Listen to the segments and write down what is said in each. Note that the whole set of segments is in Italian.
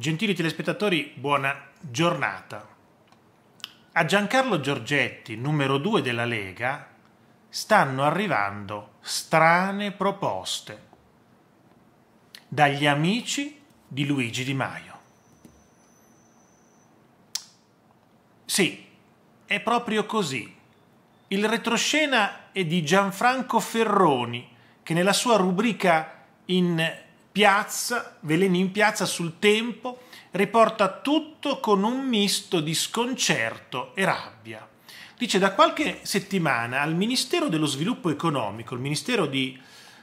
Gentili telespettatori, buona giornata. A Giancarlo Giorgetti, numero 2 della Lega, stanno arrivando strane proposte dagli amici di Luigi Di Maio. Sì, è proprio così. Il retroscena è di Gianfranco Ferroni, che nella sua rubrica in piazza, veleni in piazza sul tempo, riporta tutto con un misto di sconcerto e rabbia. Dice da qualche settimana al Ministero dello Sviluppo Economico, il Ministero di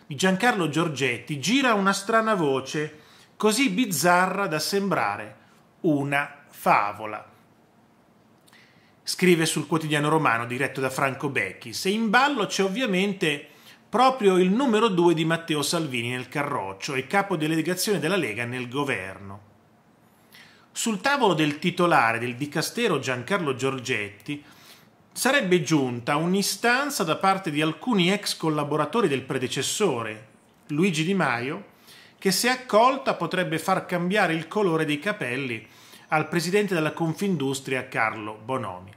Giancarlo Giorgetti, gira una strana voce così bizzarra da sembrare una favola. Scrive sul quotidiano romano diretto da Franco Becchi. Se in ballo c'è ovviamente proprio il numero due di Matteo Salvini nel Carroccio e capo delegazione della Lega nel governo. Sul tavolo del titolare del dicastero Giancarlo Giorgetti sarebbe giunta un'istanza da parte di alcuni ex collaboratori del predecessore, Luigi Di Maio, che se accolta potrebbe far cambiare il colore dei capelli al presidente della Confindustria Carlo Bonomi.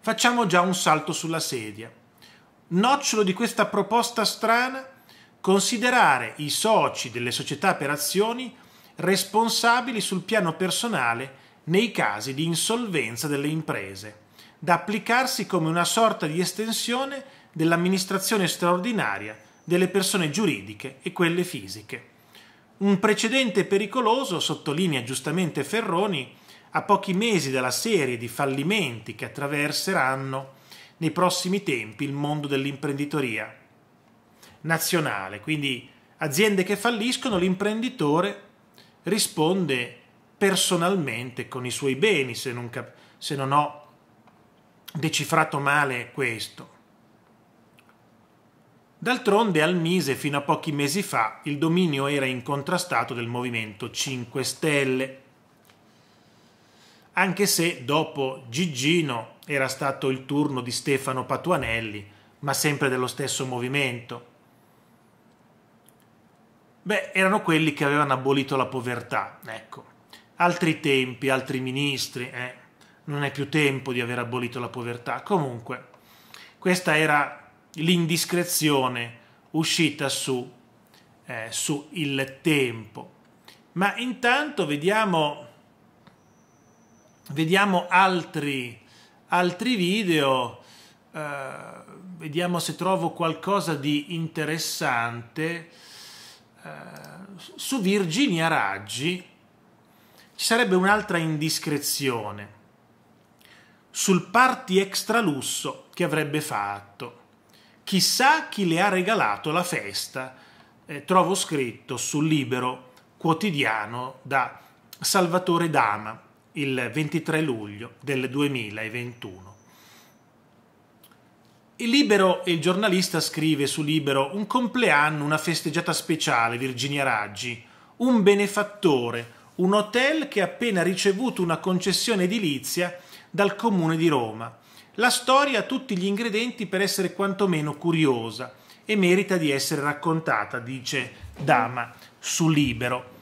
Facciamo già un salto sulla sedia. Nocciolo di questa proposta strana? Considerare i soci delle società per azioni responsabili sul piano personale nei casi di insolvenza delle imprese, da applicarsi come una sorta di estensione dell'amministrazione straordinaria delle persone giuridiche e quelle fisiche. Un precedente pericoloso, sottolinea giustamente Ferroni, a pochi mesi dalla serie di fallimenti che attraverseranno nei prossimi tempi il mondo dell'imprenditoria nazionale. Quindi aziende che falliscono, l'imprenditore risponde personalmente con i suoi beni, se non, cap- se non ho decifrato male questo. D'altronde al Mise fino a pochi mesi fa il dominio era incontrastato del Movimento 5 Stelle anche se dopo Gigino era stato il turno di Stefano Patuanelli, ma sempre dello stesso movimento. Beh, erano quelli che avevano abolito la povertà, ecco. Altri tempi, altri ministri, eh. Non è più tempo di aver abolito la povertà. Comunque, questa era l'indiscrezione uscita su, eh, su il tempo. Ma intanto vediamo vediamo altri, altri video, eh, vediamo se trovo qualcosa di interessante eh, su Virginia Raggi. Ci sarebbe un'altra indiscrezione sul party extra lusso che avrebbe fatto. Chissà chi le ha regalato la festa, eh, trovo scritto sul libero quotidiano da Salvatore Dama il 23 luglio del 2021. Il Libero e il giornalista scrive su Libero un compleanno, una festeggiata speciale, Virginia Raggi, un benefattore, un hotel che ha appena ricevuto una concessione edilizia dal comune di Roma. La storia ha tutti gli ingredienti per essere quantomeno curiosa e merita di essere raccontata, dice Dama su Libero.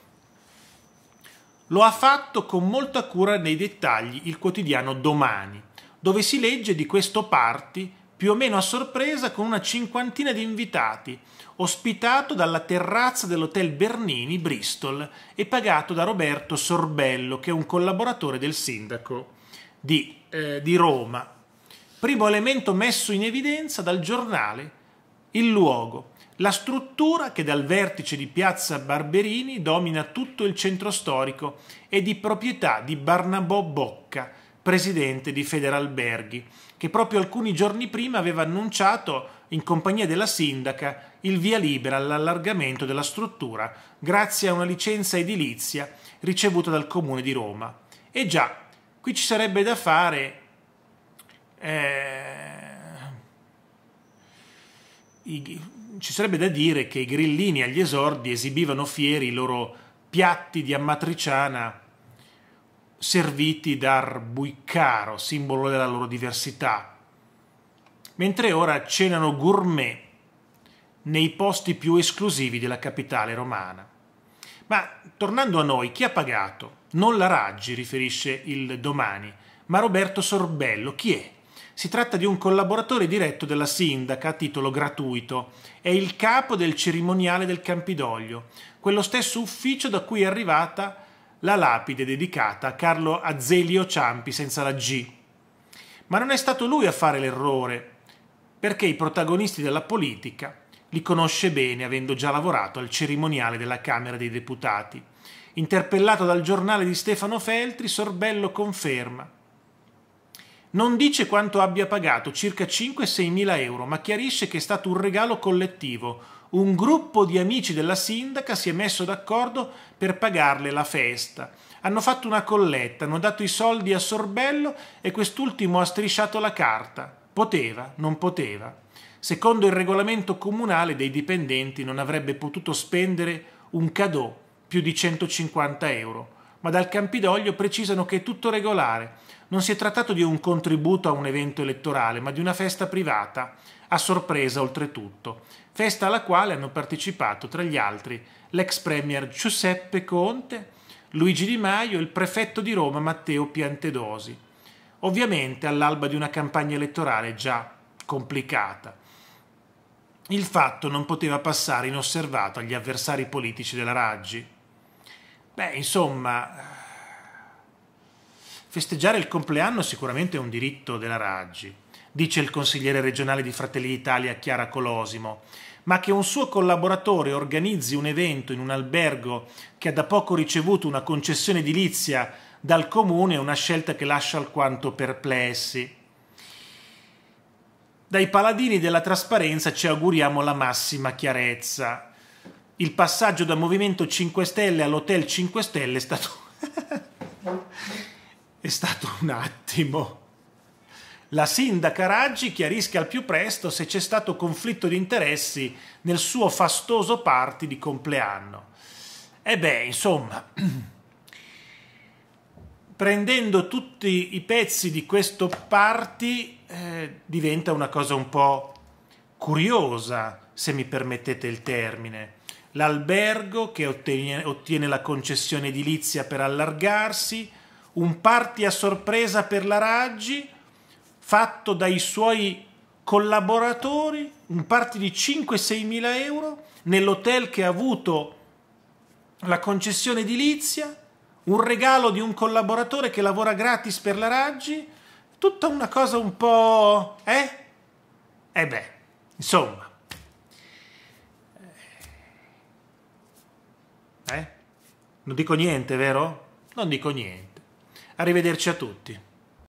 Lo ha fatto con molta cura nei dettagli il quotidiano Domani, dove si legge di questo party più o meno a sorpresa con una cinquantina di invitati, ospitato dalla terrazza dell'Hotel Bernini, Bristol, e pagato da Roberto Sorbello, che è un collaboratore del sindaco di, eh, di Roma. Primo elemento messo in evidenza dal giornale, il luogo, la struttura che dal vertice di piazza Barberini domina tutto il centro storico è di proprietà di Barnabò Bocca, presidente di Federalberghi, che proprio alcuni giorni prima aveva annunciato, in compagnia della sindaca, il via libera all'allargamento della struttura grazie a una licenza edilizia ricevuta dal comune di Roma. E già, qui ci sarebbe da fare... Eh, ci sarebbe da dire che i grillini agli esordi esibivano fieri i loro piatti di ammatriciana serviti da Arbuicaro, simbolo della loro diversità, mentre ora cenano gourmet nei posti più esclusivi della capitale romana. Ma tornando a noi, chi ha pagato? Non la Raggi, riferisce il domani, ma Roberto Sorbello. Chi è? Si tratta di un collaboratore diretto della sindaca a titolo gratuito. È il capo del cerimoniale del Campidoglio, quello stesso ufficio da cui è arrivata la lapide dedicata a Carlo Azelio Ciampi senza la G. Ma non è stato lui a fare l'errore, perché i protagonisti della politica li conosce bene avendo già lavorato al cerimoniale della Camera dei Deputati. Interpellato dal giornale di Stefano Feltri, Sorbello conferma non dice quanto abbia pagato, circa 5-6 mila euro, ma chiarisce che è stato un regalo collettivo. Un gruppo di amici della sindaca si è messo d'accordo per pagarle la festa. Hanno fatto una colletta, hanno dato i soldi a Sorbello e quest'ultimo ha strisciato la carta. Poteva, non poteva. Secondo il regolamento comunale dei dipendenti non avrebbe potuto spendere un cadeau più di 150 euro ma dal Campidoglio precisano che è tutto regolare. Non si è trattato di un contributo a un evento elettorale, ma di una festa privata, a sorpresa oltretutto, festa alla quale hanno partecipato, tra gli altri, l'ex premier Giuseppe Conte, Luigi Di Maio e il prefetto di Roma Matteo Piantedosi. Ovviamente all'alba di una campagna elettorale già complicata. Il fatto non poteva passare inosservato agli avversari politici della Raggi. Beh, insomma, festeggiare il compleanno sicuramente è un diritto della Raggi, dice il consigliere regionale di Fratelli d'Italia Chiara Colosimo, ma che un suo collaboratore organizzi un evento in un albergo che ha da poco ricevuto una concessione edilizia dal comune è una scelta che lascia alquanto perplessi. Dai paladini della trasparenza ci auguriamo la massima chiarezza il passaggio da Movimento 5 Stelle all'Hotel 5 Stelle è stato... è stato un attimo. La sindaca Raggi chiarisca al più presto se c'è stato conflitto di interessi nel suo fastoso party di compleanno. E beh, insomma, prendendo tutti i pezzi di questo party eh, diventa una cosa un po' curiosa, se mi permettete il termine l'albergo che ottiene, ottiene la concessione edilizia per allargarsi, un party a sorpresa per la Raggi fatto dai suoi collaboratori, un party di 5-6 mila euro nell'hotel che ha avuto la concessione edilizia, un regalo di un collaboratore che lavora gratis per la Raggi, tutta una cosa un po'... eh? E eh beh, insomma. Non dico niente, vero? Non dico niente. Arrivederci a tutti.